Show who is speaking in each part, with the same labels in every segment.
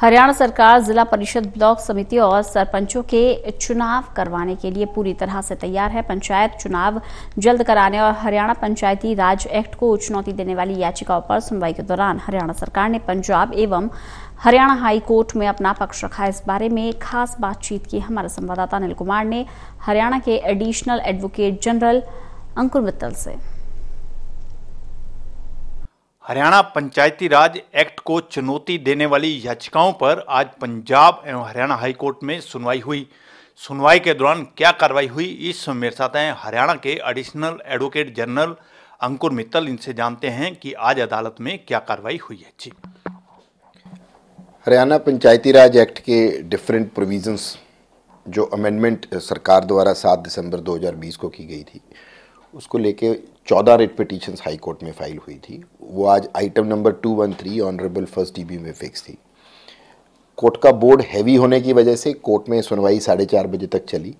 Speaker 1: हरियाणा सरकार जिला परिषद ब्लॉक समिति और सरपंचों के चुनाव करवाने के लिए पूरी तरह से तैयार है पंचायत चुनाव जल्द कराने और हरियाणा पंचायती राज एक्ट को चुनौती देने वाली याचिकाओं पर सुनवाई के दौरान हरियाणा सरकार ने पंजाब एवं हरियाणा हाई कोर्ट में अपना पक्ष रखा इस बारे में खास बातचीत की हमारे संवाददाता अनिल कुमार ने हरियाणा के additional advocate general Ankur Mittal से हरियाणा पंचायती राज एक्ट को चुनौती देने वाली याचिकाओं पर आज पंजाब एवं हरियाणा हाईकोर्ट में सुनवाई हुई सुनवाई के दौरान क्या कार्रवाई हुई इस मेरे साथ हैं हरियाणा के additional advocate general Ankur Mittal इनसे जानते हैं कि आज अदालत में क्या कार्रवाई हुई है जी
Speaker 2: हरियाणा पंचायती राज एक्ट के डिफरेंट प्रोविजंस जो अमेंडमेंट सरकार द्वारा 7 दिसंबर 2020 को की गई थी उसको लेके चौदह रेट पिटिशन हाई कोर्ट में फाइल हुई थी वो आज item number two one three honourable first DB में फिक्स थी कोर्ट का बोर्ड हैवी होने की वजह से कोर्ट में सुनवाई साढ़े चार बजे तक चली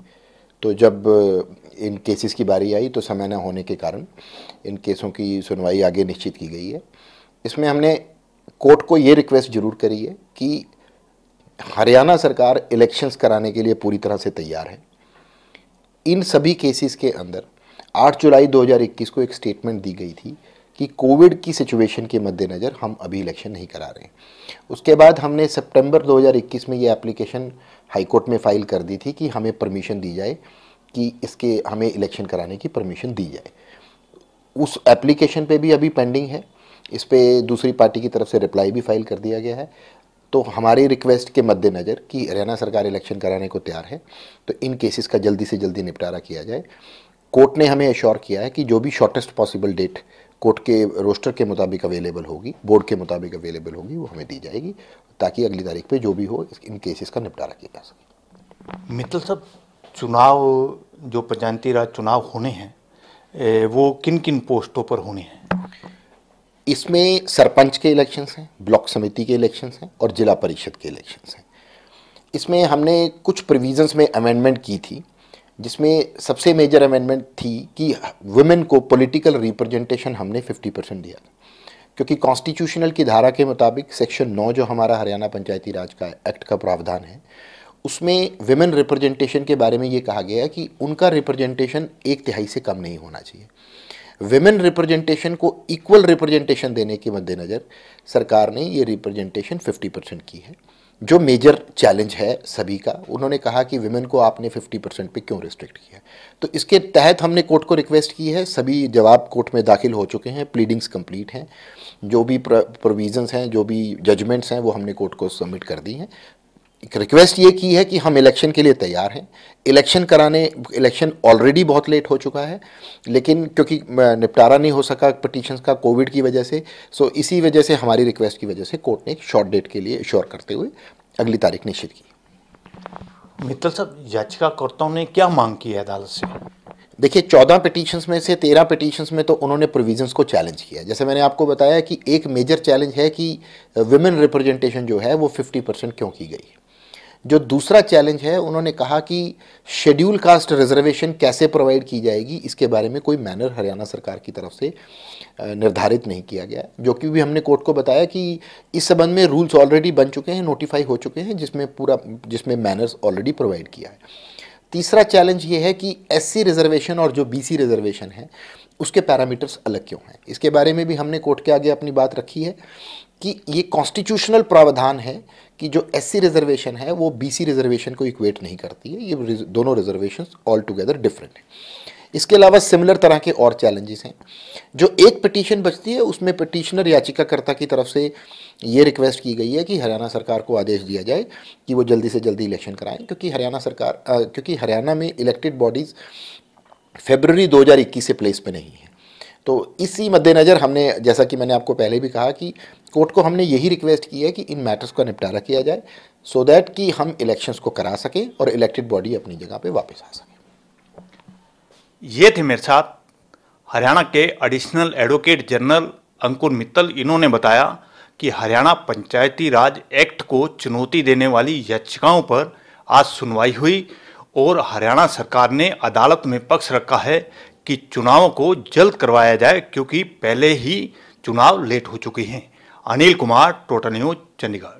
Speaker 2: तो जब uh, इन केसेस की बारी आई तो समय न होने के कारण इन केसों की सुनवाई आगे निश्चित की गई है इसमें हमने कोर्ट को ये रिक्वेस्ट जरूर करी है कि हरियाणा सरकार इलेक्शंस कराने के लिए पूरी तरह से तैयार है इन सभी केसेस के अंदर 8 जुलाई 2021 को एक स्टेटमेंट दी गई थी कि कोविड की सिचुएशन के मद्देनज़र हम अभी इलेक्शन नहीं करा रहे उसके बाद हमने सितंबर 2021 में ये एप्लीकेशन हाईकोर्ट में फ़ाइल कर दी थी कि हमें परमिशन दी जाए कि इसके हमें इलेक्शन कराने की परमिशन दी जाए उस एप्लीकेशन पे भी अभी पेंडिंग है इस पर दूसरी पार्टी की तरफ से रिप्लाई भी फाइल कर दिया गया है तो हमारी रिक्वेस्ट के मद्देनज़र कि हरियाणा सरकार इलेक्शन कराने को तैयार है तो इन केसेस का जल्दी से जल्दी निपटारा किया जाए कोर्ट ने हमें एश्योर किया है कि जो भी शॉर्टेस्ट पॉसिबल डेट कोर्ट के रोस्टर के मुताबिक अवेलेबल होगी बोर्ड के मुताबिक अवेलेबल होगी वो हमें दी जाएगी ताकि अगली तारीख पे जो भी हो इन केसेस का निपटारा किया जा
Speaker 1: सके मित्तल साहब चुनाव जो पंचायती राज चुनाव होने हैं वो किन किन पोस्टों पर
Speaker 2: होने हैं इसमें सरपंच के इलेक्शंस हैं ब्लॉक समिति के इलेक्शंस हैं और जिला परिषद के इलेक्शंस हैं इसमें हमने कुछ प्रोविजंस में अमेंडमेंट की थी जिसमें सबसे मेजर अमेंडमेंट थी कि वुमेन को पॉलिटिकल रिप्रेजेंटेशन हमने 50 परसेंट दिया क्योंकि कॉन्स्टिट्यूशनल की धारा के मुताबिक सेक्शन 9 जो हमारा हरियाणा पंचायती राज का एक्ट का प्रावधान है उसमें वुमेन रिप्रेजेंटेशन के बारे में ये कहा गया कि उनका रिप्रेजेंटेशन एक तिहाई से कम नहीं होना चाहिए वेमेन रिप्रेजेंटेशन को इक्वल रिप्रेजेंटेशन देने के मद्देनज़र सरकार ने ये रिप्रेजेंटेशन 50 परसेंट की है जो मेजर चैलेंज है सभी का उन्होंने कहा कि विमेन को आपने 50 परसेंट पर क्यों रिस्ट्रिक्ट किया तो इसके तहत हमने कोर्ट को रिक्वेस्ट की है सभी जवाब कोर्ट में दाखिल हो चुके हैं प्लीडिंग्स कंप्लीट हैं जो भी प्रोविज़न्स हैं जो भी जजमेंट्स हैं वो हमने कोर्ट को सबमिट कर दी हैं एक रिक्वेस्ट ये की है कि हम इलेक्शन के लिए तैयार हैं इलेक्शन कराने इलेक्शन ऑलरेडी बहुत लेट हो चुका है लेकिन क्योंकि निपटारा नहीं हो सका पटिशन का कोविड की वजह से सो इसी वजह से हमारी रिक्वेस्ट की वजह से कोर्ट ने एक शॉर्ट डेट के लिए श्योर करते हुए अगली तारीख निश्चित की मित्तल साहब याचिकाकर्ताओं ने क्या मांग की है अदालत से देखिए चौदह पिटीशंस में से तेरह पिटीशंस में तो उन्होंने प्रोविजंस को चैलेंज किया जैसे मैंने आपको बताया कि एक मेजर चैलेंज है कि वुमेन रिप्रेजेंटेशन जो है वो फिफ्टी परसेंट क्यों की गई जो दूसरा चैलेंज है उन्होंने कहा कि शेड्यूल कास्ट रिजर्वेशन कैसे प्रोवाइड की जाएगी इसके बारे में कोई मैनर हरियाणा सरकार की तरफ से निर्धारित नहीं किया गया जो कि भी हमने कोर्ट को बताया कि इस संबंध में रूल्स ऑलरेडी बन चुके हैं नोटिफाई हो चुके हैं जिसमें पूरा जिसमें मैनर्स ऑलरेडी प्रोवाइड किया है तीसरा चैलेंज ये है कि एससी रिजर्वेशन और जो बीसी रिजर्वेशन है उसके पैरामीटर्स अलग क्यों हैं इसके बारे में भी हमने कोर्ट के आगे अपनी बात रखी है कि ये कॉन्स्टिट्यूशनल प्रावधान है कि जो एस रिजर्वेशन है वो बी रिजर्वेशन को इक्वेट नहीं करती है ये दोनों रिजर्वेशन ऑल टुगेदर डिफरेंट हैं इसके अलावा सिमिलर तरह के और चैलेंजेस हैं जो एक पिटीशन बचती है उसमें पिटिशनर याचिकाकर्ता की तरफ से ये रिक्वेस्ट की गई है कि हरियाणा सरकार को आदेश दिया जाए कि वो जल्दी से जल्दी इलेक्शन कराएं क्योंकि हरियाणा सरकार आ, क्योंकि हरियाणा में इलेक्टेड बॉडीज़ फेबररी 2021 से प्लेस पे नहीं है तो इसी मद्देनज़र हमने जैसा कि मैंने आपको पहले भी कहा कि कोर्ट को हमने यही रिक्वेस्ट की है कि इन मैटर्स का निपटारा किया जाए सो so दैट कि हम इलेक्शंस को करा सकें और इलेक्टेड बॉडी अपनी जगह पे वापस आ सके
Speaker 1: ये थे मेरे साथ हरियाणा के additional advocate general Ankur Mittal इन्होंने बताया कि हरियाणा पंचायती राज एक्ट को चुनौती देने वाली याचिकाओं पर आज सुनवाई हुई और हरियाणा सरकार ने अदालत में पक्ष रखा है कि चुनाव को जल्द करवाया जाए क्योंकि पहले ही चुनाव लेट हो चुके हैं अनिल कुमार टोटल न्यूज चंडीगढ़